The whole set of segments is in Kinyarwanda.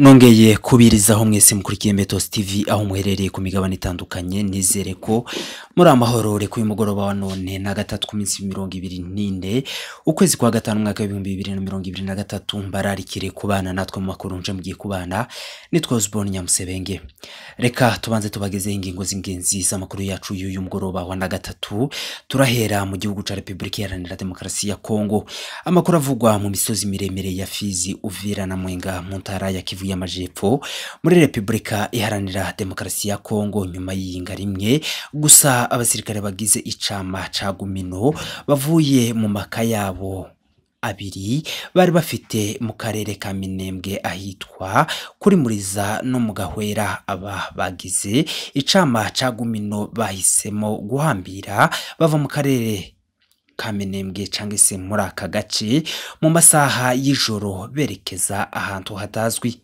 nongeye kubirizaho mwese mukurikiye metos tv aho muherereye ku migabane itandukanye nizere ko muri amahoro reka uyu mugoroba wa none na gatatu ku minsi mirongo ibiri ninde ukwezi kwa gatanu umwaka w'ibihumbi bibiri na mirongo ibiri na gatatu mbararikire ku natwe mu makuru nje mugiye kubana bana nitwa osborne nyamusebenge reka tubanze tubagezeho ingingo z'ingenzi z'amakuru yacu y'uyu mugoroba wa na gatatu turahera mu gihugu cya repubulika iharanira demokarasi ya kongo amakuru avugwa mu misozi miremire ya fizi uvira na mwenga mu ntara ya kivu y'amajyepfo muri repubulika iharanira demokarasi ya kongo nyuma y'iyinga rimwe gusa abasirikare bagize icama ca gumino bavuye mu maka yabo abiri bari bafite mu karere ka minembwe ahitwa kuri muriza no mu gahwera aba bagize icama ca gumino bahisemo guhambira bava mu karere ka minembwe cyangwa se muri aka gace mu masaha y'ijoro berekeza ahantu hatazwi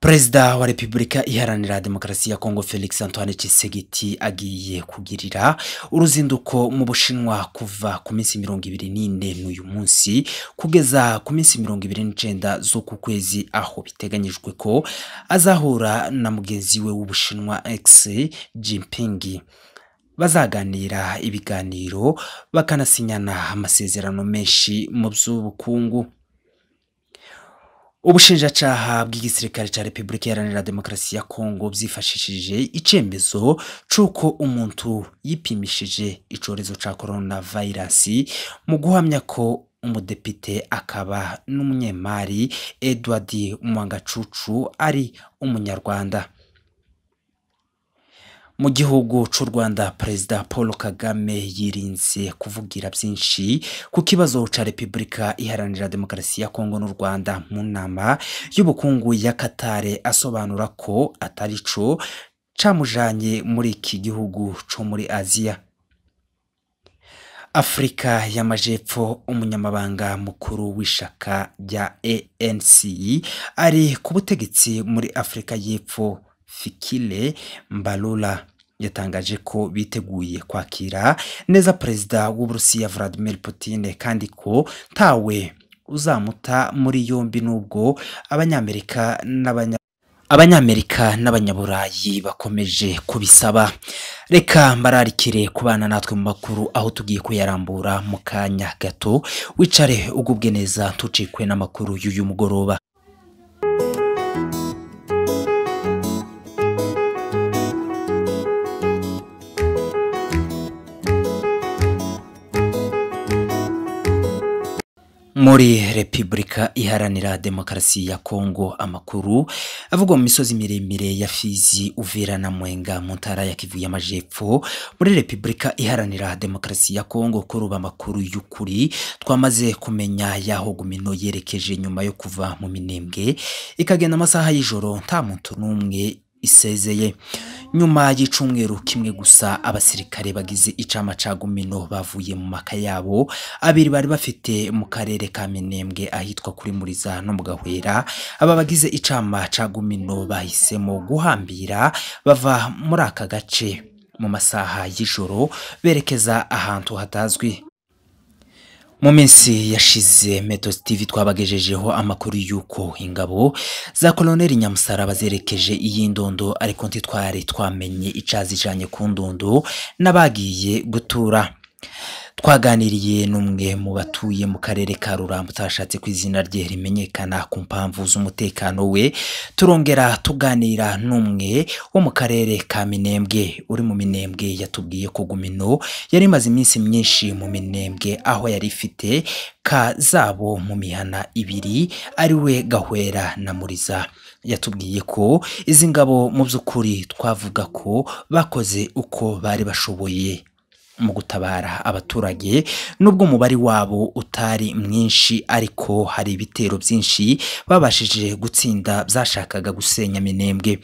perezida wa repubulika iharanira demokarasi ya kongo felix antoine Tshisekedi agiye kugirira uruzinduko mu bushinwa kuva ku minsi mirongo ibiri n'ine n'uyu munsi kugeza ku minsi mirongo ibiri n'icyenda z'uku kwezi aho biteganyijwe ko azahura na mugenzi we w'ubushinwa x jinping bazaganira ibiganiro bakanasinyana amasezerano menshi mu by'ubukungu ubushinjacyaha bw'igisirikare cya repubulika iharanira demokarasi ya kongo byifashishije icyemezo cy'uko umuntu yipimishije icyorezo cya korona vayirasi mu guhamya ko umudepite akaba n'umunyemari edward mwangacucu ari umunyarwanda mu gihugu cy'u rwanda perezida paul kagame yirinze kuvugira byinshi ku kibazo cya repubulika iharanira demokarasi ya kongo n'u rwanda mu nama y'ubukungu ya katare asobanura ko atari cyo camujanye muri iki gihugu cyo muri aziya afurika y'amajyepfo umunyamabanga mukuru w'ishaka rya anc ari ku butegetsi muri afurika y'epfo Fikile Mbalula yatangaje ko biteguye kwakira neza perezida w'uburusiya Vladimir Putin kandi ko tawe uzamuta muri yombi nubwo abanyamerika n'abanya abanyamerika n'abanyaburayi bakomeje kubisaba reka mbararikire kubana natwe mu makuru aho tugiye kuyarambura mu kanya gato wicare ugubwe neza tucikwe n'amakuru y'uyu mugoroba muri repubulika iharanira demokarasi ya kongo amakuru avugwa mu misozi miremire ya fizi uvira na mwenga mu ntara ya kivu y'amajepfo muri repubulika iharanira demokarasi ya kongo kuruba amakuru y'ukuri twamaze kumenya yaho gumino yerekeje nyuma yo kuva mu minembwe ikagenda amasaha y'ijoro nta muntu n'umwe isezeye nyuma y'icumweru kimwe gusa abasirikare bagize icama ca gumino bavuye mu maka yabo abiri bari bafite mu karere ka minembwe ahitwa kuri muriza no mu gahwera aba bagize icama ca gumino bahisemo guhambira bava muri aka gace mu masaha y'ijoro berekeza ahantu hatazwi mu minsi yashize metos tv twabagejejeho amakuru y'uko ingabo za koloneli bazerekeje iyi iy'indondo ariko ntitwari twamenye icyazijanye ku ndondo n'abagiye gutura twaganiriye n'umwe mu batuye mu karere ka rurambo utashatse ko izina rye rimenyekana ku mpamvu z'umutekano we turongera tuganira n'umwe wo mu karere ka minembwe uri mu minembwe yatubwiye ko gumino yari imaze iminsi myinshi mu minembwe aho yari ifite ka zabo mu mihana ibiri ari we gahwera na muriza yatubwiye ko izi ngabo mu by'ukuri twavuga ko bakoze uko bari bashoboye mu gutabara abaturage nubwo umubare wabo utari mwinshi ariko hari ibitero byinshi babashije gutsinda byashakaga gusenya minembwe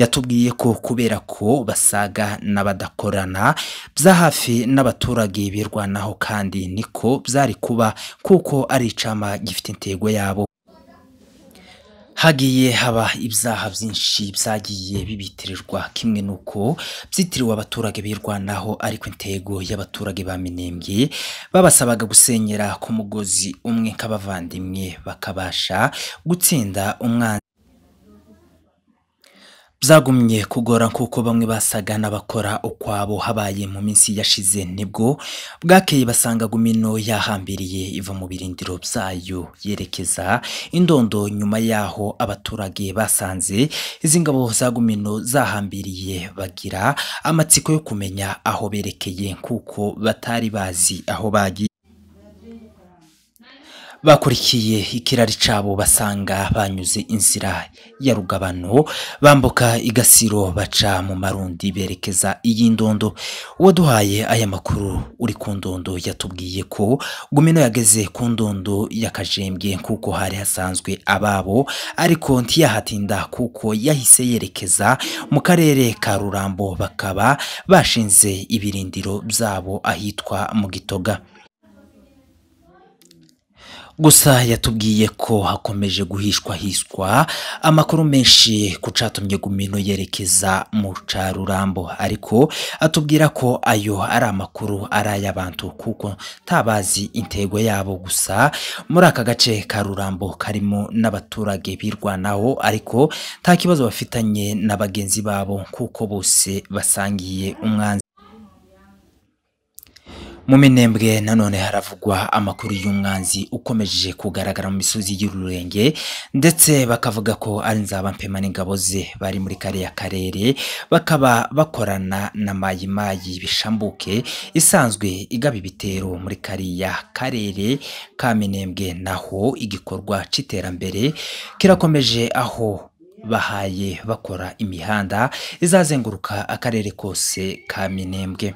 yatubwiye ko kubera ko basaga n'abadakorana bya hafi n'abaturage birwanaho kandi niko byari kuba kuko ari icama gifite intego yabo hagiye haba ibyaha byinshi byagiye bibitirirwa kimwe n'uko byitiriwe abaturage birwanaho ariko intego y'abaturage ba minembwe babasabaga gusenyera ku mugozi umwe nk'abavandimwe bakabasha gutsinda umwanzi byagumye kugora kuko bamwe basaga n'abakora ukwabo habaye mu minsi yashize nibwo bwakeye basanga gumino yahambiriye iva mu birindiro byayo yerekeza indondo nyuma yaho abaturage basanze izi ngabo za gumino zahambiriye bagira amatsiko yo kumenya aho berekeye kuko batari bazi aho bagiye bakurikiye ikirari cyabo basanga banyuze inzira ya rugabano bambuka igasiro baca mu marundi berekeza iyi ndondo. waduhaye aya makuru uri ku ndondo yatubwiye ko gumino yageze ku ndondo y'akajembwe kuko hari hasanzwe ababo ariko ntiyahatinda kuko yahise yerekeza mu karere ka rurambo bakaba bashinze ibirindiro byabo ahitwa mu gitoga gusa yatubwiye ko hakomeje guhishwa hiswa amakuru menshi ku cyatumye gumino yerekeza mu carurambo ariko atubwira ko ayo ari amakuru ari ay'abantu kuko ntabazi intego yabo gusa muri aka gace ka rurambo karimo n'abaturage birwanaho ariko nta kibazo bafitanye na bagenzi babo kuko bose basangiye umwanzi mu minembwe nanone haravugwa amakuru y'umwanzi ukomeje kugaragara mu misozi y'ururenge ndetse bakavuga ko ari nzabapema n'ingabo ze bari muri kariya karere bakaba bakorana na mayimayi bishambuke isanzwe igaba ibitero muri kariya karere ka minembwe naho igikorwa cy'iterambere kirakomeje aho bahaye bakora imihanda izazenguruka akarere kose ka minembwe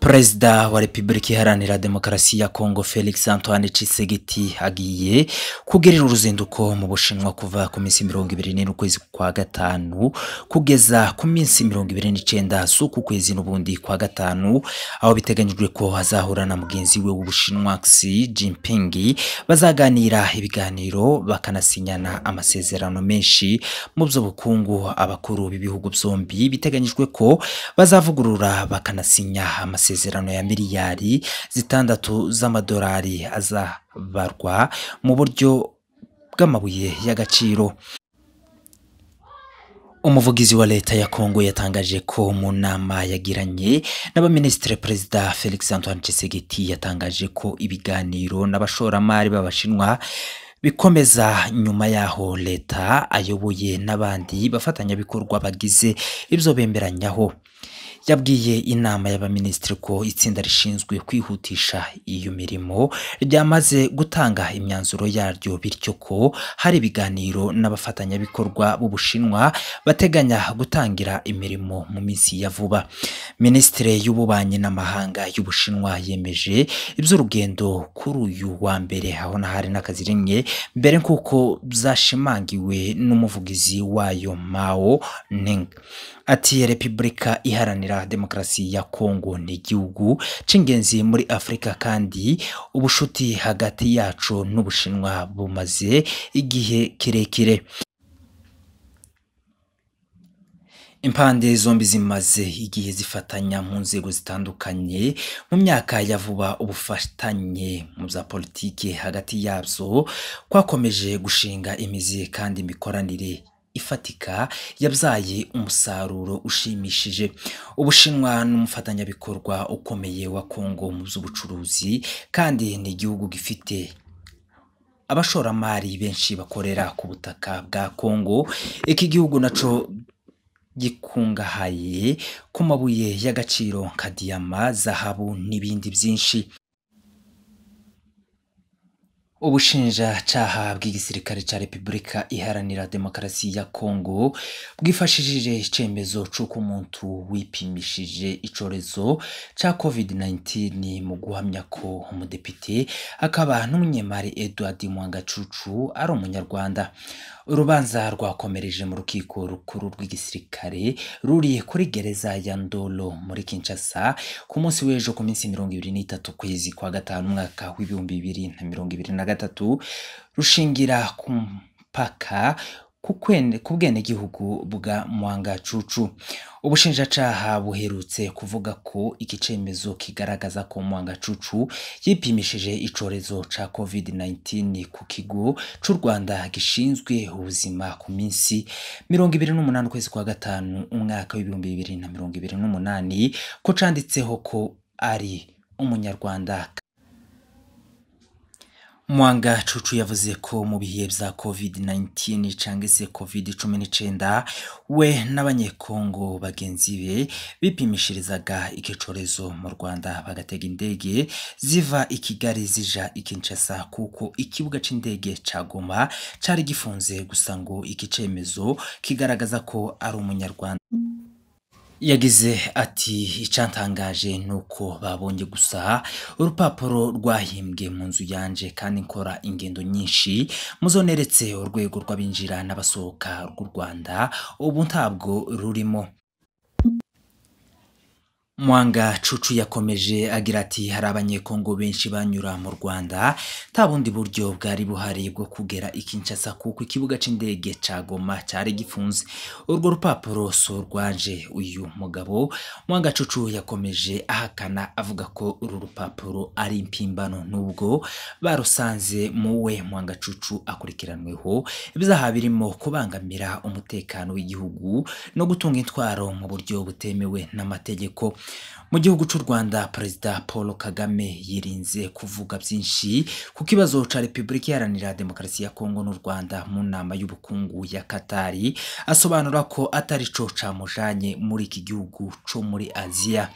perezida wa repubulika iharanira demokarasi ya kongo felix antoine Tshisekedi agiye kugerera uruzinduko mu bushinwa kuva ku minsi mirongo ibiri n'ine ukwezi kwa gatanu kugeza ku minsi mirongo ibiri n'icyenda z'uku kwezi n'ubundi kwa gatanu aho biteganyijwe ko azahura na mugenzi we w'ubushinwa xi jinping bazaganira ibiganiro bakanasinyana amasezerano menshi mu by'ubukungu abakuru b'ibihugu byombi biteganyijwe ko bazavugurura bakanasinya amasezerano amasezerano ya miliyari zitandatu z'amadolari azabarwa mu buryo bw'amabuye y'agaciro umuvugizi wa leta ya kongo yatangaje ko mu nama yagiranye n'abaminisitiri perezida felix antoine Tshisekedi yatangaje ko ibiganiro n'abashoramari b'abashinwa bikomeza nyuma y'aho leta ayoboye n'abandi bafatanyabikorwa bagize ibyo bemeranyaho yabwiye inama y'abaminisitiri ko itsinda rishinzwe kwihutisha iyo mirimo ryamaze gutanga imyanzuro yaryo bityo ko hari ibiganiro n'abafatanyabikorwa b'ubushinwa bateganya gutangira imirimo mu minsi ya vuba minisitiri y'ububanyi n'amahanga y'ubushinwa yemeje iby'urugendo kuri uyu wa mbere aho n'ahari n'akazi rimwe mbere nk'uko byashimangiwe n'umuvugizi wayo mao ning ati repubulika iharanira demokarasi ya kongo ni igihugu cy'ingenzi muri afurika kandi ubushuti hagati yacu n'ubushinwa bumaze igihe kirekire impande zombi zimaze igihe zifatanya mu nzego zitandukanye mu myaka ya vuba ubufatanye mu za politiki hagati yazo kwakomeje gushinga imizi kandi imikoranire ifatika yabyaye umusaruro ushimishije ubushinwa n’umufatanyabikorwa ukomeye wa kongo mu z'ubucuruzi kandi ni igihugu gifite abashoramari benshi bakorera ku butaka bwa kongo iki gihugu nacyo gikungahaye ku mabuye y'agaciro nka diyama zahabu n'ibindi byinshi Ubushinjacyaha bw'igisirikare cya repubulika iharanira demokarasi ya kongo bwifashishije icyemezo cy'uko umuntu wipimishije icyorezo cya covid-19 mu guhamya ko umudepite akaba n'umunyemari edward mwangacucu ari umunyarwanda urubanza rwakomereje mu rukiko rukuru rw'igisirikare ruriye kuri gereza ya ndolo muri kinshasa ku munsi w'ejo ku minsi mirongo ibiri n'itatu kwezi kwa gatanu umwaka w'ibihumbi bibiri na mirongo ibiri na gatatu rushingira ku mpaka ku bwenegihugu bwa Mwangacucu ubushinjacaha buherutse kuvuga ko iki cyemezo kigaragaza ko Mwangacucu yipimishije icyorezo cya covid-19 ku kigo cy'u Rwanda gishinzwe ubuzima ku minsi mirongo ibiri 28 ukwezi kwa gatanu umwaka w'ibihumbi bibiri na mirongo ibiri n’umunani ko cyanditseho ko ari umunyarwanda Mwanga Cucu yavuze ko mu bihe vya COVID-19 canke se COVID-19 we n'abanyekongo bagenzi be bipimishirizaga iki mu Rwanda bagatega indege ziva i Kigali zija i Kinshasa kuko ikibuga cy'indege ca Goma cari gifunze gusa ngo iki cemezo kigaragaza ko ari umunyarwanda yagize ati icantangaje ni uko babonye gusa urupapuro rwahimbwe mu nzu yanjye kandi nkora ingendo nyinshi muzoneretse urwego rw'abinjira n'abasohoka rw'u rwanda ubu ntabwo rurimo Mwanga Cucu yakomeje agira ati hari abanyekongo benshi banyura mu Rwanda nta bundi buryo bwari buhari bwo kugera i Kinshasa kuko ikibuga cy’indege ca Goma cyari gifunze urwo rupapuro so rwaje uyu mugabo Mwanga Cucu yakomeje ahakana avuga ko uru rupapuro ari impimbano nubwo barusanze muwe Mwanga Cucu akurikiranweho ibizaha birimo kubangamira umutekano w'igihugu no gutunga intwaro mu buryo butemewe n'amategeko mu gihugu cy'u rwanda perezida paul kagame yirinze kuvuga byinshi ku kibazo cya repubulika iharanira demokarasi ya kongo n'u rwanda mu nama y'ubukungu ya katari asobanura ko atari cyo camujanye muri iki gihugu cyo muri aziya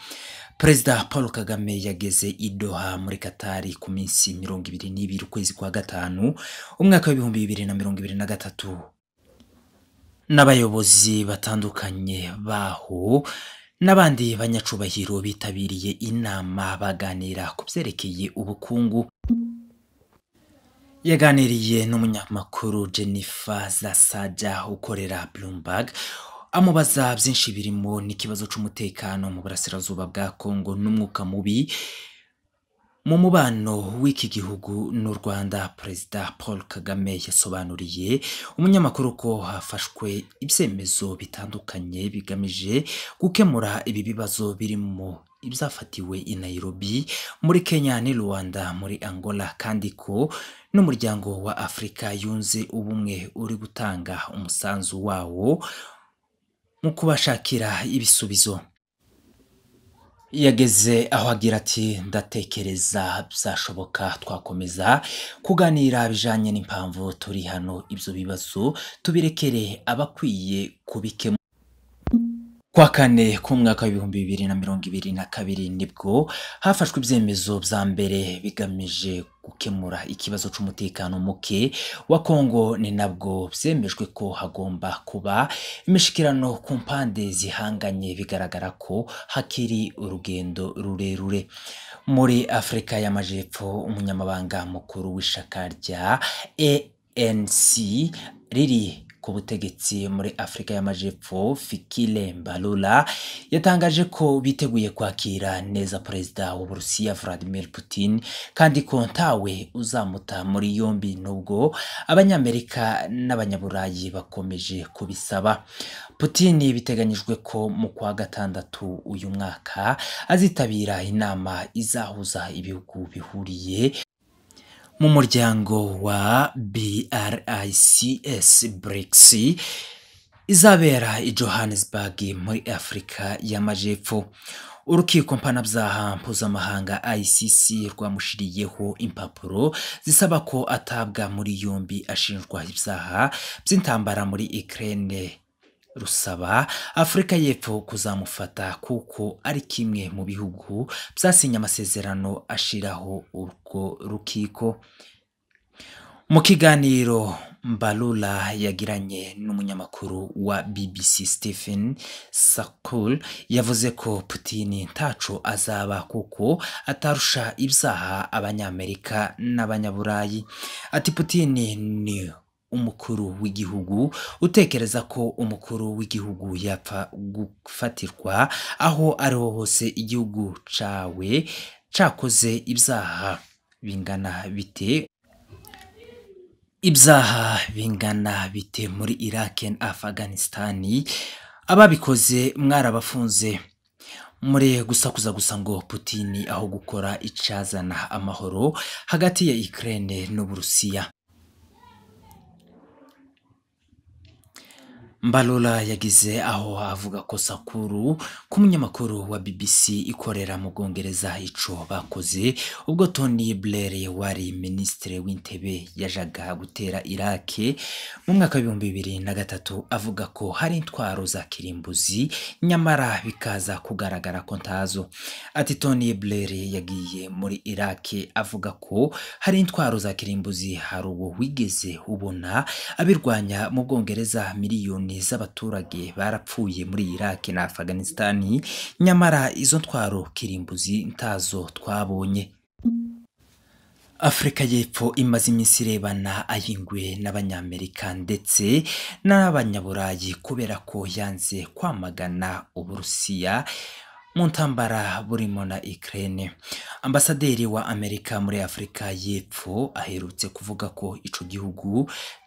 perezida paul kagame yageze i doha muri katari ku minsi mirongo ibiri n'ibiri ukwezi kwa gatanu umwaka w'ibihumbi bibiri na mirongo ibiri na gatatu n'abayobozi batandukanye baho n'abandi banyacubahiro bitabiriye inama baganira ku byerekeye ubukungu yaganiriye n'umunyamakuru jennifer zasajya ukorera bloomberg amubaza byinshi birimo n'ikibazo cy'umutekano mu burasirazuba bwa Congo n'umwuka mubi mu mubano w'iki gihugu n'u rwanda perezida paul kagame yasobanuriye umunyamakuru ko hafashwe ibyemezo bitandukanye bigamije gukemura ibi bibazo birimo ibyafatiwe i nairobi muri kenya n'i rwanda muri angola kandi ko n'umuryango wa afurika yunze ubumwe uri gutanga umusanzu wawo mu kubashakira ibisubizo yageze aho agira ati ndatekereza byashoboka twakomeza kuganira bijyanye n'impamvu turi hano ibyo bibazo tubirekere abakwiye kubikemura kwa kane k'umwaka w'ibihumbi bibiri na mirongo ibiri na kabiri nibwo hafashwe ibyemezo bya mbere bigamije gukemura ikibazo cy'umutekano muke wa kongo ni nabwo byemejwe ko hagomba kuba imishikirano ku mpande zihanganye bigaragara ko hakiri urugendo rurerure muri afurika y'amajyepfo umunyamabanga mukuru w'ishaka rya enc riri ku butegetsi muri afurika y'amajyepfo fikile mbalula yatangaje ko biteguye kwakira neza perezida wa Burusiya vladimir putin kandi ko ntawe uzamuta muri yombi nubwo abanyamerika n'abanyaburayi bakomeje kubisaba putin biteganyijwe ko mu kwa gatandatu uyu mwaka azitabira inama izahuza ibihugu bihuriye mu muryango wa BRICS BRICS izabera i Johannesburg muri afurika y'amajyepfo urukiko mpanabyaha mpuzamahanga ICC rwamushyiriyeho impapuro zisaba ko atabwa muri yombi ashinjwa ibyaha by'intambara muri Ukraine rusaba Afurika y'Epfo kuzamufata kuko ari kimwe mu bihugu byasinye amasezerano ashiraho urwo rukiko mu kiganiro Mbalula yagiranye n'umunyamakuru wa BBC Stephen Sakul yavuze ko Putini ntacu azaba kuko atarusha ibyaha abanyamerika n'abanyaburayi ati Putin ni umukuru w'igihugu utekereza ko umukuru w'igihugu yapfa gufatirwa aho ari ariho hose igihugu cyawe cyakoze ibyaha bingana bite ibyaha bingana bite muri iraki na afaganisitani ababikoze mwarabafunze muri gusakuza gusa ngo putini aho gukora icyazana amahoro hagati ya Ukraine n'Uburusiya Mbalula yagize aho avuga ko Sakuru ku munyamakuru wa BBC ikorera mu Bwongereza ico bakoze ubwo Tony Blair wari minisitiri w'intebe yajaga gutera Iraq mu mwaka w'ibihumbi bibiri na gatatu avuga ko hari intwaro za kirimbuzi nyamara bikaza kugaragara ko ntazo. Ati Tony Blair yagiye muri Iraq avuga ko hari intwaro za kirimbuzi hari uwo wigeze ubona abirwanya mu Bwongereza miliyoni z'abaturage barapfuye muri Iraq na Afghanistan nyamara izo ntwaro kirimbuzi ntazo twabonye afurika y'epfo imaze iminsi irebana ayingwe n'abanyamerika ndetse n'abanyaburayi kubera ko yanze kwamagana uburusiya mu ntambara burimo na ikirere ambasaderi wa amerika muri afurika y'epfo aherutse kuvuga ko icyo gihugu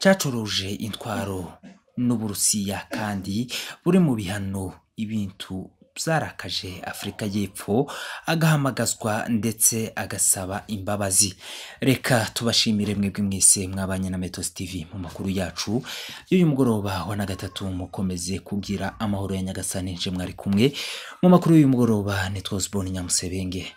cyacuruje intwaro n'uburusiya kandi buri mu bihano ibintu byarakaje afurika y'epfo agahamagazwa ndetse agasaba imbabazi reka tubashimire mwebwe mwese mwabanye na metos tv mu makuru yacu y'uyu mugoroba wa na gatatu mukomeze kugira amahoro ya nyagasani nje mwari kumwe mu makuru y'uyu mugoroba ni twosiboni nyamusebenge